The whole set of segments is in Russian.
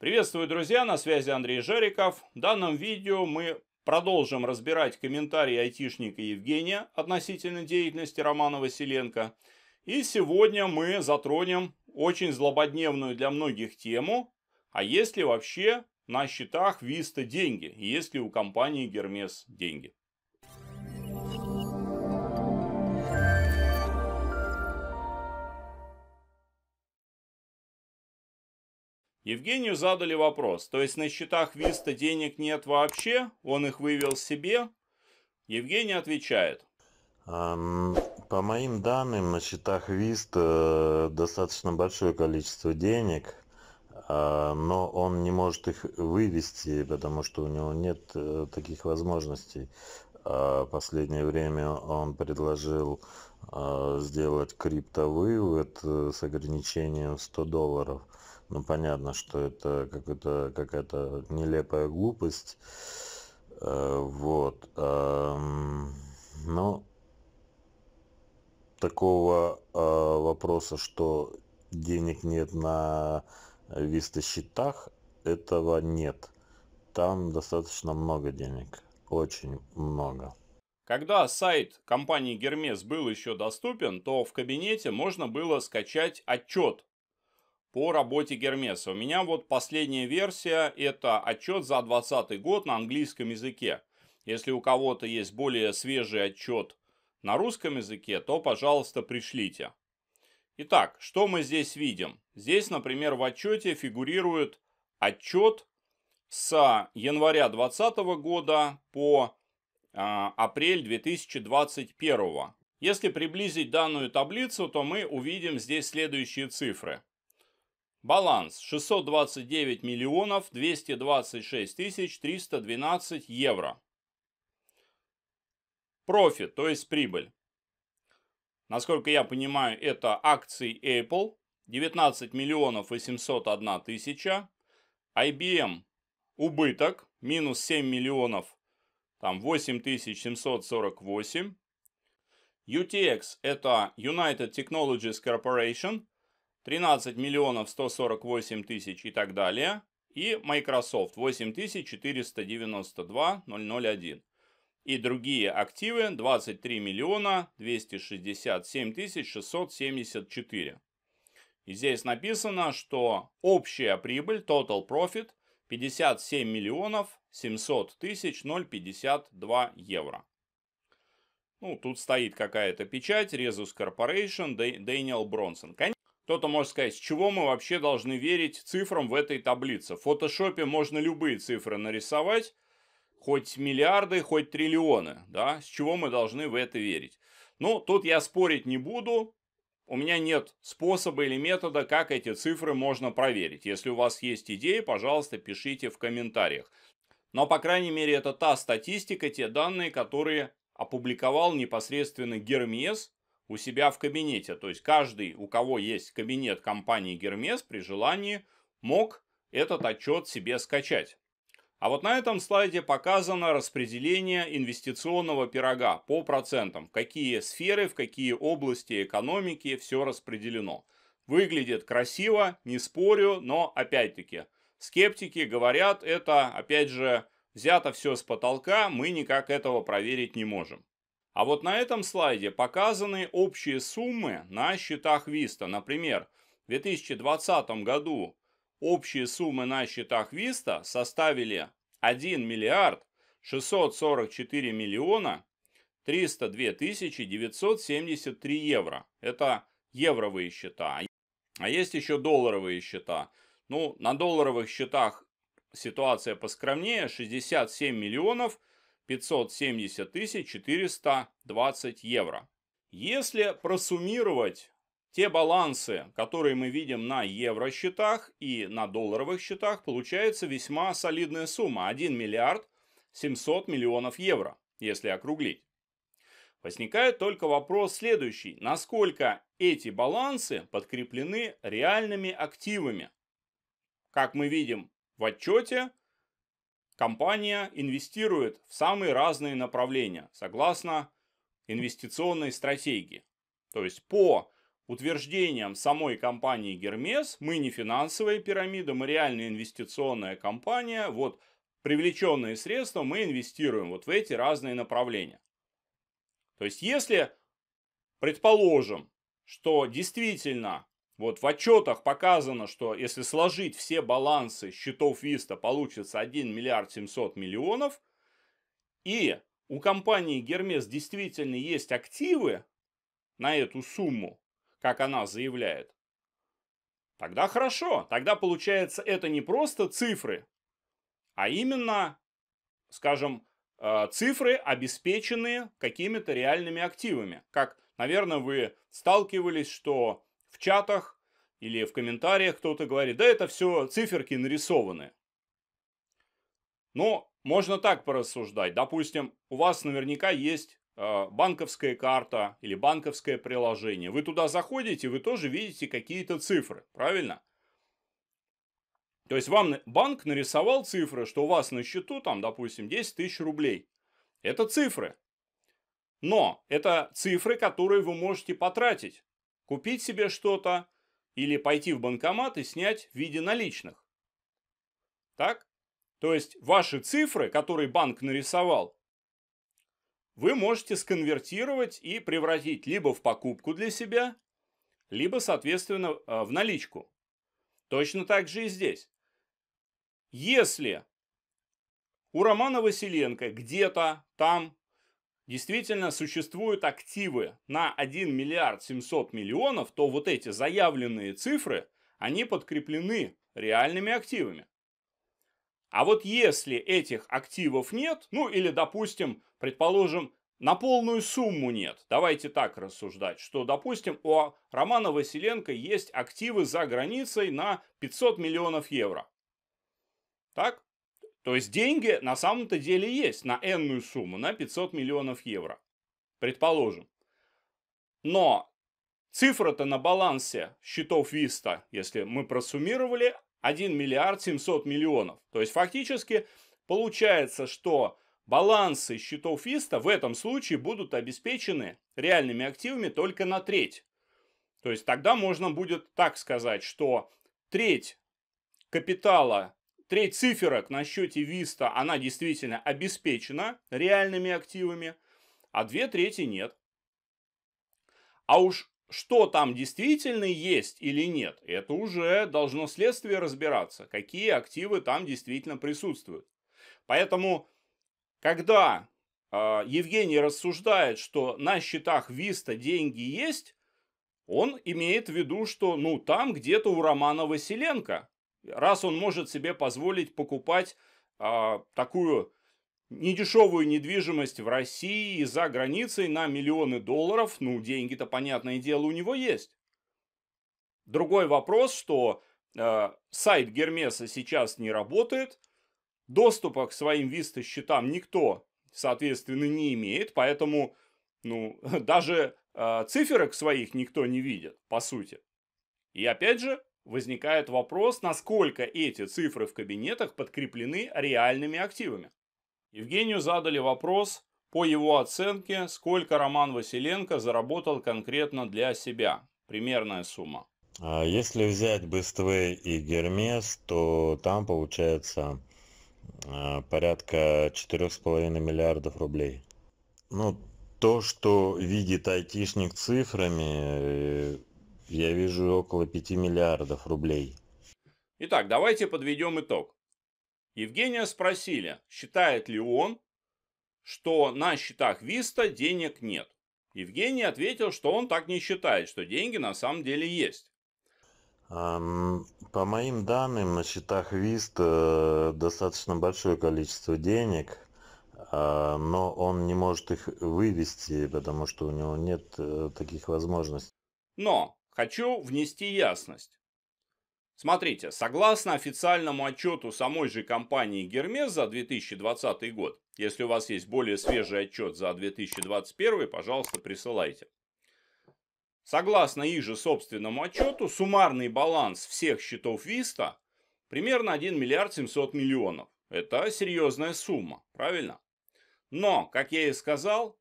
Приветствую, друзья, на связи Андрей Жариков. В данном видео мы продолжим разбирать комментарии айтишника Евгения относительно деятельности Романа Василенко. И сегодня мы затронем очень злободневную для многих тему, а есть ли вообще на счетах Виста деньги, есть ли у компании Гермес деньги. Евгению задали вопрос, то есть на счетах Виста денег нет вообще, он их вывел себе. Евгений отвечает. По моим данным, на счетах Виста э, достаточно большое количество денег, а, но он не может их вывести, потому что у него нет э, таких возможностей. А, последнее время он предложил а, сделать криптовывод э, с ограничением в 100 долларов ну понятно что это какой-то какая-то нелепая глупость э, вот эм, но ну, такого э, вопроса что денег нет на виста счетах этого нет там достаточно много денег очень много когда сайт компании Гермес был еще доступен, то в кабинете можно было скачать отчет по работе Гермеса. У меня вот последняя версия, это отчет за 2020 год на английском языке. Если у кого-то есть более свежий отчет на русском языке, то, пожалуйста, пришлите. Итак, что мы здесь видим? Здесь, например, в отчете фигурирует отчет с января 2020 года по э, апрель 2021. Если приблизить данную таблицу, то мы увидим здесь следующие цифры. Баланс 629 миллионов 226 тысяч 312 евро. Профит, то есть прибыль. Насколько я понимаю, это акции Apple 19 миллионов 801 тысяча. IBM убыток минус 7 миллионов там 8748. UTX это United Technologies Corporation – 13 миллионов 148 тысяч и так далее. И Microsoft 8492 001. И другие активы 23 миллиона 267 тысяч 674. И здесь написано, что общая прибыль, total profit, 57 миллионов 700 тысяч 052 евро. Ну, тут стоит какая-то печать, Resus Corporation, Дэниел Бронсон. Кто-то может сказать, с чего мы вообще должны верить цифрам в этой таблице. В фотошопе можно любые цифры нарисовать, хоть миллиарды, хоть триллионы, да, с чего мы должны в это верить. Ну, тут я спорить не буду, у меня нет способа или метода, как эти цифры можно проверить. Если у вас есть идеи, пожалуйста, пишите в комментариях. Но, по крайней мере, это та статистика, те данные, которые опубликовал непосредственно Гермес у себя в кабинете. То есть каждый, у кого есть кабинет компании Гермес, при желании мог этот отчет себе скачать. А вот на этом слайде показано распределение инвестиционного пирога по процентам, какие сферы, в какие области экономики все распределено. Выглядит красиво, не спорю, но опять-таки скептики говорят, это опять же взято все с потолка, мы никак этого проверить не можем. А вот на этом слайде показаны общие суммы на счетах Виста. Например, в 2020 году общие суммы на счетах Виста составили 1 миллиард 644 миллиона 302 тысячи 973 евро. Это евровые счета. А есть еще долларовые счета. Ну, на долларовых счетах ситуация поскромнее. 67 миллионов 570 420 евро. Если просуммировать те балансы, которые мы видим на евро-счетах и на долларовых счетах, получается весьма солидная сумма – 1 миллиард 700 миллионов евро, если округлить. Возникает только вопрос следующий. Насколько эти балансы подкреплены реальными активами? Как мы видим в отчете, Компания инвестирует в самые разные направления, согласно инвестиционной стратегии. То есть по утверждениям самой компании Гермес, мы не финансовая пирамида, мы реальная инвестиционная компания, вот привлеченные средства мы инвестируем вот в эти разные направления. То есть если, предположим, что действительно вот в отчетах показано, что если сложить все балансы счетов Виста, получится 1 миллиард 700 миллионов. И у компании Гермес действительно есть активы на эту сумму, как она заявляет. Тогда хорошо, тогда получается это не просто цифры, а именно, скажем, э, цифры, обеспеченные какими-то реальными активами. Как, наверное, вы сталкивались, что в чатах или в комментариях кто-то говорит, да это все циферки нарисованы. Но можно так порассуждать. Допустим, у вас наверняка есть э, банковская карта или банковское приложение. Вы туда заходите, вы тоже видите какие-то цифры, правильно? То есть вам банк нарисовал цифры, что у вас на счету там, допустим, 10 тысяч рублей. Это цифры. Но это цифры, которые вы можете потратить купить себе что-то или пойти в банкомат и снять в виде наличных. Так? То есть ваши цифры, которые банк нарисовал, вы можете сконвертировать и превратить либо в покупку для себя, либо, соответственно, э, в наличку. Точно так же и здесь. Если у Романа Василенко где-то там действительно существуют активы на 1 миллиард 700 миллионов, то вот эти заявленные цифры, они подкреплены реальными активами. А вот если этих активов нет, ну или, допустим, предположим, на полную сумму нет. Давайте так рассуждать, что, допустим, у Романа Василенко есть активы за границей на 500 миллионов евро. Так? То есть деньги на самом-то деле есть на энную сумму, на 500 миллионов евро, предположим. Но цифра-то на балансе счетов Виста, если мы просуммировали, 1 миллиард 700 миллионов. То есть фактически получается, что балансы счетов Виста в этом случае будут обеспечены реальными активами только на треть. То есть тогда можно будет так сказать, что треть капитала треть циферок на счете Виста, она действительно обеспечена реальными активами, а две трети нет. А уж что там действительно есть или нет, это уже должно следствие разбираться, какие активы там действительно присутствуют. Поэтому, когда э, Евгений рассуждает, что на счетах Виста деньги есть, он имеет в виду, что ну там где-то у Романа Василенко раз он может себе позволить покупать а, такую недешевую недвижимость в России и за границей на миллионы долларов, ну, деньги-то, понятное дело, у него есть. Другой вопрос, что э, сайт Гермеса сейчас не работает, доступа к своим Виста счетам никто, соответственно, не имеет, поэтому, ну, даже э, циферок своих никто не видит, по сути. И опять же, возникает вопрос, насколько эти цифры в кабинетах подкреплены реальными активами. Евгению задали вопрос, по его оценке, сколько Роман Василенко заработал конкретно для себя. Примерная сумма. А если взять Бествей и Гермес, то там получается а, порядка 4,5 миллиардов рублей. Ну, то, что видит айтишник цифрами, э, я вижу около 5 миллиардов рублей. Итак, давайте подведем итог. Евгения спросили, считает ли он, что на счетах Виста денег нет. Евгений ответил, что он так не считает, что деньги на самом деле есть. По моим данным, на счетах Виста э, достаточно большое количество денег, а, но он не может их вывести, потому что у него нет э, таких возможностей. Но Хочу внести ясность. Смотрите, согласно официальному отчету самой же компании Гермес за 2020 год, если у вас есть более свежий отчет за 2021, пожалуйста, присылайте. Согласно их же собственному отчету, суммарный баланс всех счетов Виста примерно 1 миллиард 700 миллионов. Это серьезная сумма, правильно? Но, как я и сказал,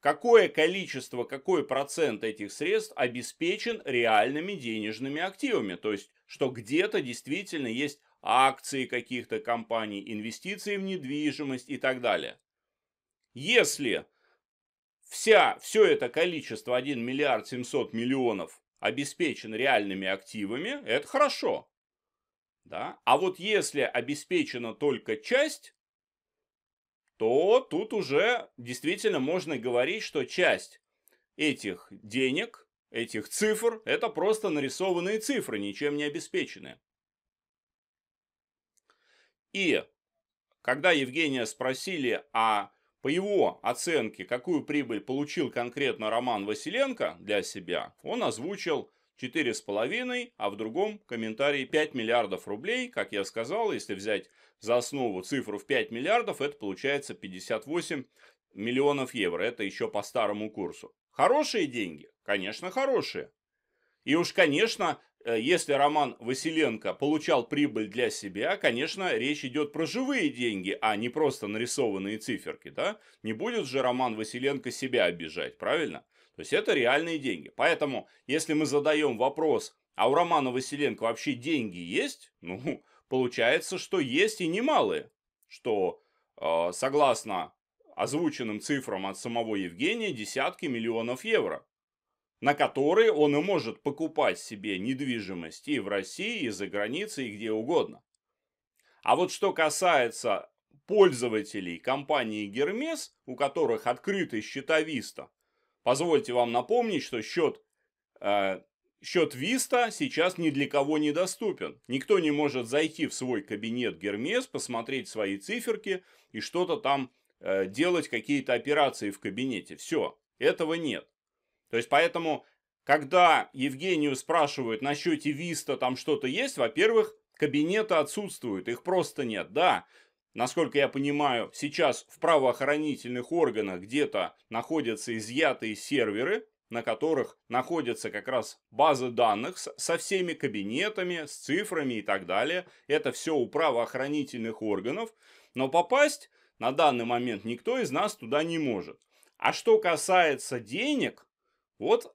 какое количество, какой процент этих средств обеспечен реальными денежными активами. То есть, что где-то действительно есть акции каких-то компаний, инвестиции в недвижимость и так далее. Если вся, все это количество 1 миллиард 700 миллионов обеспечен реальными активами, это хорошо. Да? А вот если обеспечена только часть, то тут уже действительно можно говорить, что часть этих денег, этих цифр, это просто нарисованные цифры, ничем не обеспеченные. И когда Евгения спросили, а по его оценке, какую прибыль получил конкретно Роман Василенко для себя, он озвучил 4,5, а в другом комментарии 5 миллиардов рублей. Как я сказал, если взять за основу цифру в 5 миллиардов, это получается 58 миллионов евро. Это еще по старому курсу. Хорошие деньги? Конечно, хорошие. И уж, конечно, э, если Роман Василенко получал прибыль для себя, конечно, речь идет про живые деньги, а не просто нарисованные циферки, да? Не будет же Роман Василенко себя обижать, правильно? То есть это реальные деньги. Поэтому, если мы задаем вопрос, а у Романа Василенко вообще деньги есть? Ну, получается, что есть и немалые. Что, э, согласно озвученным цифрам от самого Евгения, десятки миллионов евро, на которые он и может покупать себе недвижимость и в России, и за границей, и где угодно. А вот что касается пользователей компании Гермес, у которых открыты счета Виста, Позвольте вам напомнить, что счет, э, счет Виста сейчас ни для кого не доступен. Никто не может зайти в свой кабинет Гермес, посмотреть свои циферки и что-то там э, делать, какие-то операции в кабинете. Все, этого нет. То есть поэтому, когда Евгению спрашивают на счете Виста там что-то есть, во-первых, кабинеты отсутствуют, их просто нет. Да, Насколько я понимаю, сейчас в правоохранительных органах где-то находятся изъятые серверы, на которых находятся как раз базы данных со всеми кабинетами, с цифрами и так далее. Это все у правоохранительных органов. Но попасть на данный момент никто из нас туда не может. А что касается денег, вот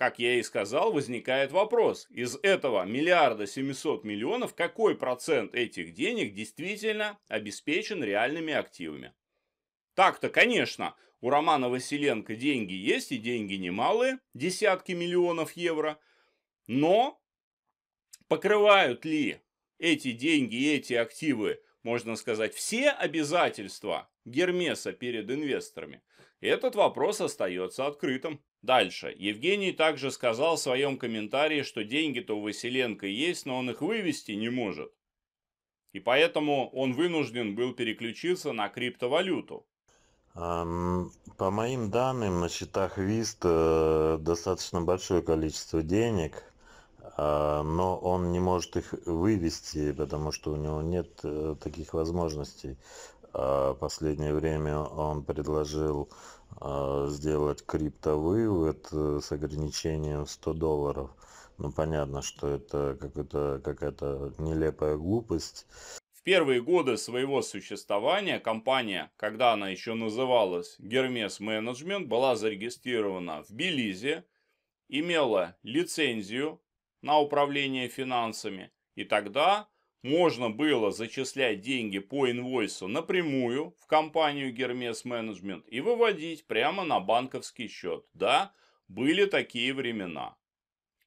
как я и сказал, возникает вопрос, из этого миллиарда 700 миллионов какой процент этих денег действительно обеспечен реальными активами? Так-то, конечно, у Романа Василенко деньги есть и деньги немалые, десятки миллионов евро, но покрывают ли эти деньги и эти активы, можно сказать, все обязательства Гермеса перед инвесторами? Этот вопрос остается открытым. Дальше. Евгений также сказал в своем комментарии, что деньги-то у Василенко есть, но он их вывести не может. И поэтому он вынужден был переключиться на криптовалюту. По моим данным, на счетах ВИСТ э, достаточно большое количество денег, а, но он не может их вывести, потому что у него нет э, таких возможностей а последнее время он предложил а, сделать криптовывод э, с ограничением в 100 долларов. Ну, понятно, что это какая-то какая нелепая глупость. В первые годы своего существования компания, когда она еще называлась Гермес менеджмент была зарегистрирована в Белизе, имела лицензию на управление финансами, и тогда можно было зачислять деньги по инвойсу напрямую в компанию Гермес Менеджмент и выводить прямо на банковский счет. Да, были такие времена.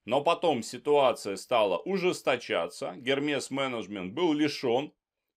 Но потом ситуация стала ужесточаться, Гермес менеджмент был лишен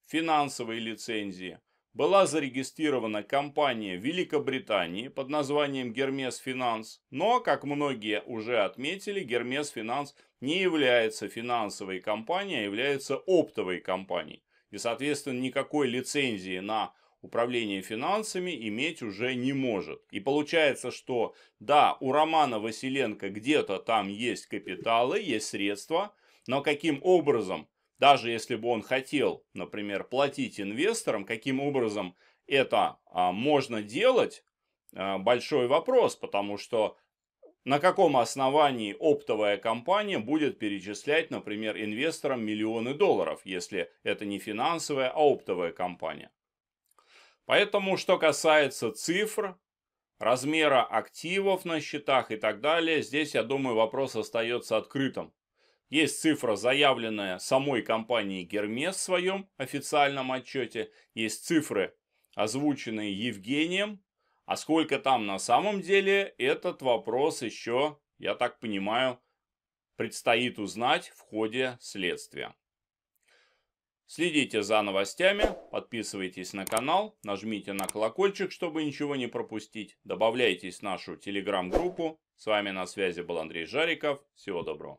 финансовой лицензии, была зарегистрирована компания Великобритании под названием Гермес Финанс, но, как многие уже отметили, Гермес Финанс не является финансовой компанией, а является оптовой компанией. И, соответственно, никакой лицензии на управление финансами иметь уже не может. И получается, что да, у Романа Василенко где-то там есть капиталы, есть средства, но каким образом даже если бы он хотел, например, платить инвесторам, каким образом это а, можно делать, а, большой вопрос, потому что на каком основании оптовая компания будет перечислять, например, инвесторам миллионы долларов, если это не финансовая, а оптовая компания. Поэтому, что касается цифр, размера активов на счетах и так далее, здесь, я думаю, вопрос остается открытым. Есть цифра, заявленная самой компанией Гермес в своем официальном отчете. Есть цифры, озвученные Евгением. А сколько там на самом деле, этот вопрос еще, я так понимаю, предстоит узнать в ходе следствия. Следите за новостями, подписывайтесь на канал, нажмите на колокольчик, чтобы ничего не пропустить. Добавляйтесь в нашу телеграм-группу. С вами на связи был Андрей Жариков. Всего доброго.